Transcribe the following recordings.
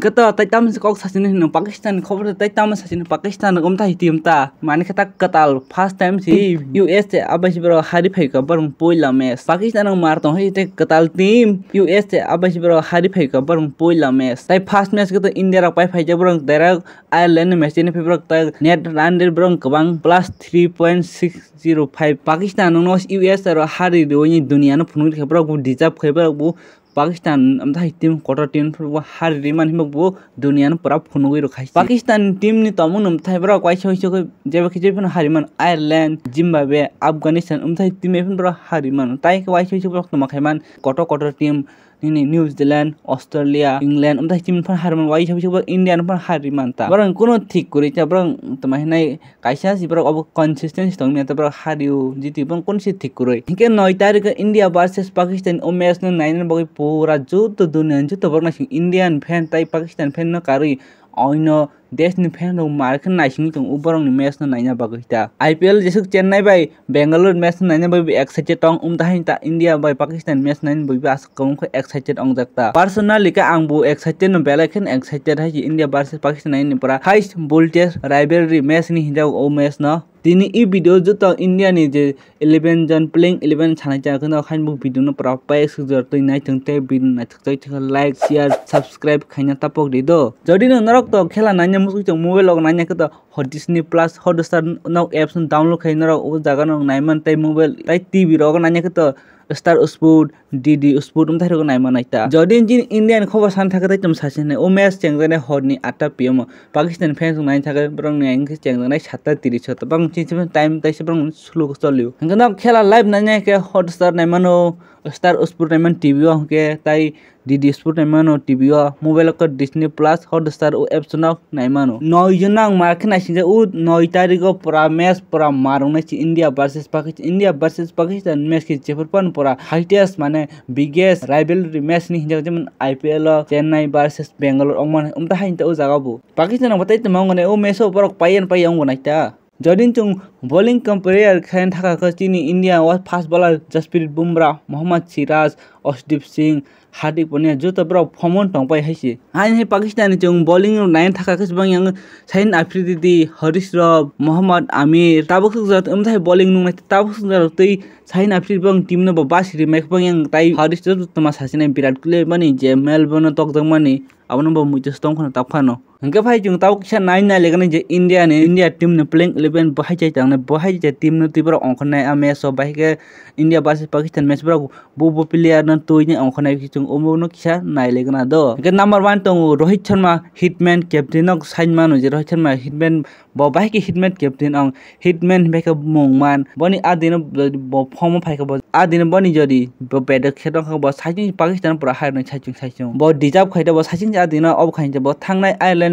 kata tai tam se kok sasin hin pakistan khobar tai tam sasin pakistan gom ta hitim ta mane khata katal first time si us se abas bro hari phai ka barung poila me pakistan ang mar to hi te katal team us se abas bro hari phai ka barung poila me tai first match kata india ra pai phai ja barung dera ireland match ne phibro ta net run der barung kabang plus 3.605 pakistan no us ra hari ro ni dunia no phunung khebro gu deserve khebro gu Pakistan আমি team কটা team হাৰি মান সিমানবোৰ দুনিয়ান পৰা phone কৰি ৰখাইছে Pakistan team নি তামোন অমঠাই পৰা কৈছে হৈছে কৈ যেবা কি যেন হাৰিমান আয়াৰলেণ্ড জিম্বাবে আফগানিস্তান অমঠাই টিম এইফালে পৰা হাৰিমান তাইক কৈছে হৈছে পৰা তোমাক সিমান কট কট টিম নিউজিলেণ্ড অষ্ট্ৰেলিয়া ইংলেণ্ড সিমান হাৰ মান ৱাই ভাবিছোঁ ইণ্ডিয়ান পৰা হাৰ ইমান এটা বৰং কোনো ঠিক কৰি এতিয়া বৰং তোমাৰ সেনাই কাইছে আছে বৰং অলপ কনচিষ্টেঞ্চ থওঁ ইয়াতে পৰা হাৰিও জিতি বৰং কোন চিট ঠিক কৰি সেনেকৈ নয় তাৰিখে ইণ্ডিয়া ভাৰ্চেছ পাকিস্তান অ' মেচ নাইন বাকী পুৰা য'ত দুনিয়া য'ত বৰং ইণ্ডিয়ান ফেন তাই পাকিস্তান ফেন ন oino desni fan rok markhe naisingui tongo borokni match no naina bagwi ta IPL jesuk Chennai bai Bengaluru match no naina bagwi excited tong umtahain ta India bai Pakistan match naina bagwi asa kamukhe excited ongjak ta personally ka angbu excited no belakhen excited hai India versus Pakistan naini pora highest voltage rivalry match ni hinjak o match no dini e video juta india ni je 11 jan playing 11 chana cha khana khain bu video no pra pa ek sujar to nai tang te bin na thak tai thak like share subscribe khaina ta pok de do jodi no narok to khela na nya musu chang mobile log na nya ka to hotisni plus hotstar no apps download khaina ra o jaga no nai man tai mobile tai tv log na nya ka to star उसपुर DD उसपुरम थायरो नाय मनायता जदिन जिन Indian खबर सान थाखा त तुम सासे ने ओमेस चेंजे ने होनी आटा पियोम पाकिस्तान फेन ज नाय थागे ब्रंग नेयंग चेयंग नाय साता 30 छ त बंग चीज में टाइम तैस ब्रंग स्लो कोस लियु हनगा खेल लाइव नाय ने के हॉट स्टार नेमनो ষ্টাৰ স্পৰ্টেইনমেণ্ট টি ভিও আহোঁকে তাই ডি ডি স্পৰ্টেইনমেণ্ট টি ভিও মোবাইলত ডিজনী প্লাছ হট ষ্টাৰ এপছনক নাই মানো নইজনক মাৰখে নাইছিল যে ও নই তাৰিখৰ পৰা মেচ পৰা মাৰোঁ নাইছিল India versus Pakistan India versus Pakistan match খেলিছে সেইফৰপৰা পৰা হাইটেষ্ট মানে বিগেষ্ট ৰাইভেল মেচ নি সিঞ্জাক যেমন I P L Chennai versus Bangalore অকমান উমতা সাইন্তা ও জাগাব পাকিস্তানক বাটাই তোমাক মানে ও মেচৰ ওপৰত পাই পাই অংগ নাইতা जोदिन बोलिङ बलीङ खेन खेलान थाखा India world fast bowler Jasprit Bumrah Mohammed Siraj Arshdeep Singh Hardik Pandya जो त ब्राउम तपाईँ हामी पाकिस्तान चौ बलिङ नै थाङ शन आफ हरिश रफ मोहम्मद आमिर तापक अब बलिङ नाप शिन टिम नम्बर बाङ हरिश रव विराट को मेलबर्न टमी अब नम्बर मुचानो तपा hingke pai chung tau kisa nine nai legani je india ni india tim ni playing eleven bahai chai tang ni bahai tim team ni tibra ongkha nai a match so bahai ke india versus pakistan match bra bo bo player ni toi ni ongkha nai chung omo no kisa nai legana do hingke number 1 tong rohit sharma hitman captain ok sign manu rohit sharma hitman bo bahai ke hitman captain ong hitman bahai ke mong man boni a din bo form phai ke bo a din boni jodi bo bed khet ong bo sajing pakistan pura hai nai sajing sajing bo deserve khaida bo sajing a din ob khain je bo thangnai ireland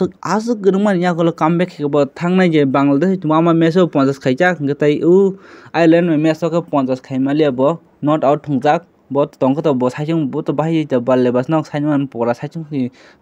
asuk asuk german ya kalau comeback ke ba thang nai je bangladesh mama meso 50 khaijak gatai u ireland me meso ke 50 khaima le bo not out thungjak bo tongko to bo saijung bo to bahai ja balle basnok sainman pora saijung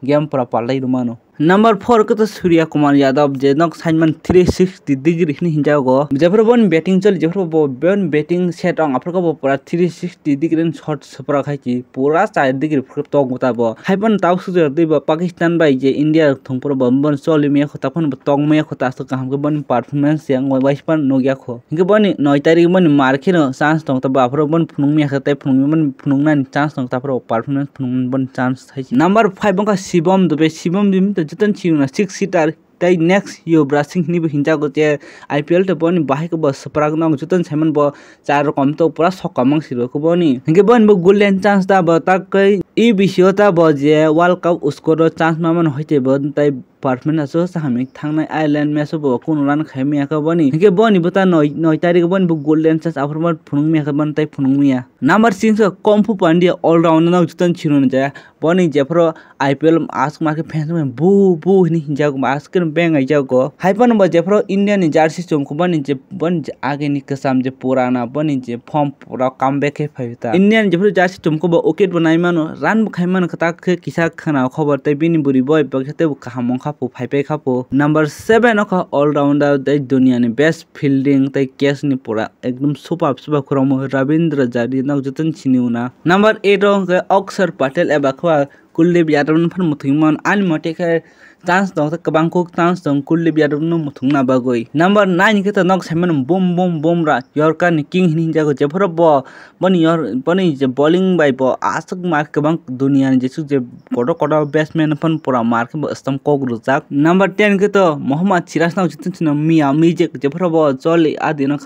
game pora palai rumano number four को तो Suryakumar Yadav जेनक सैनमान three sixty degree हिन्नी हिंजाओगो जेफर बन batting चल जेफर बन बैटिंग सेट अंग अफर को पूरा three sixty degree shot super खाई पूरा चार डिग्री फोर तो गुता बो हाइपन ताव सुजर दी बो पाकिस्तान बाई जे इंडिया थुंपुर बन बन चल में खो तपन तोंग में खो तास काम के बन परफॉर्मेंस यंग वाइस पर नो गया खो हिंग बन नौ तारीख बन मार्खिन चांस तो तब अफर बन फुनुंग में खते फुनुंग में फुनुंग ना चांस तो तब परफॉर्मेंस फुनुंग बन चांस थाई नंबर फाइव का शिवम दुबे शिवम दिम तो चेतन छिउँ सिक्स सिटर त्यही नेक्स्ट यो ब्रासिङ नि हिन्जाको चाहिँ आइपिएल त पनि बाहेक बाहेक बस पराग जन छैमा भयो चार रकम त पुरा सकमङ छिरेको पनि नि के बहिनी भयो गोल्डेन चान्स त अब टाक्कै यी विषय त अब जे वर्ल्ड कप उसको र चान्समा मन होइन त पार्टमेंट आसो हमें थांगना आइलैंड में सब रान खाय मिया बनी हिंगे बनी बता 9 तारीख बनी गोल्डन चांस आफर फुनुंग बन तई फुनुंग नंबर 6 का कंफू ऑलराउंडर ना उचतन छिरोन जाया बनी जेफरो आईपीएल आस्क मार्के फैंस में बू बू नि जाग आस्क बैंग आई जागो हाइपन ब जेफरो इंडियन जर्सी चोम को बनी जे बन आगे नि जे पुराना बनी जे फॉर्म पूरा कमबैक है फैता इंडियन जेफरो जर्सी चोम को ओकेट बनाई मानो रान खाई मानो कता के किसा खाना खबर तई बिनी बुरी बय बखते खामों खापो फाइपे खापो नम्बर सेभेन अखा अलराउंडार तै दुनिया बेस्ट फिल्डिंग तै कैच नि पोरा एकदम सुपाब सुपाब खरम रविंद्र जारी नाव जतन सिनिउना नम्बर एट अक्षर पटेल एबा कुलदीप यादव फन मुथिमन आन मटेखा चान्स दु चान्स दुलले विदन थुन गी नम्बर नाइन कि त नगर बोम बोम बोम रा किङ इन्डियाको जेफर बो बनि बोलिङ बानिक जे बेट्समेन पुरा मार्क रुच नम्बर टेन के त महम्मद चिराजना जेफरबो चलि आदि न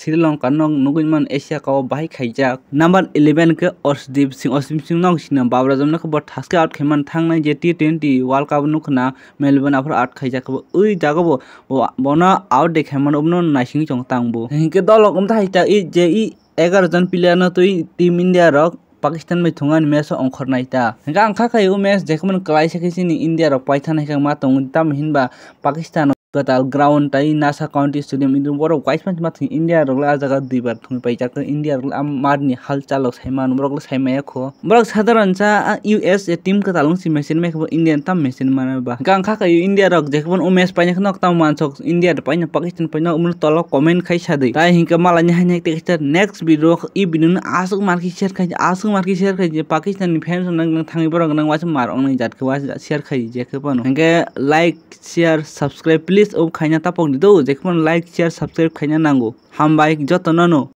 श्रीलंका नो नुगुन मन एशिया का बाई खाइजा नंबर इलेवन के अर्शदीप सिंह अर्शदीप सिंह नौ सिंह बाबरा जमन को बटास के आउट खेमन थांग जे टी ट्वेंटी वर्ल्ड कप नुखना मेलबर्न आफर आउट खाइजा को ई जागो बो बना आउट दे खेमन उबन नाइसिंग चंग तांग बो हिंके दल गम था इटा ई जे ई 11 जन प्लेयर न तुई टीम इंडिया रक पाकिस्तान में थुंगान मैच अंखर नाइता हिंका अंखा का यो मैच देखमन कलाई सकेसिनी इंडिया रक पाइथन हेका मा तंग ता महिनबा Pakistan total ground tai NASA County Stadium indu borok kais pan mathi India rogla jaga duibar thumi paijak India rogla am marni halchal lok saima rogla saima kho borok sadaran cha US team ka talung si machine me Indian tam machine mana ba gang kha ka India rok jekbon umes paina nok tam mansok India de paina Pakistan paina umul tolo comment khai sadai tai hinka malanya hanya tekster next video i binun asuk marki share khai asuk marki share khai Pakistan ni fans nang thangi borok nang wach mar ong jat kwas share khai jekbon hinka like share subscribe please please अब खाइना तापक दो जेखमन like share subscribe खाइना नांगौ हामबाय जतन'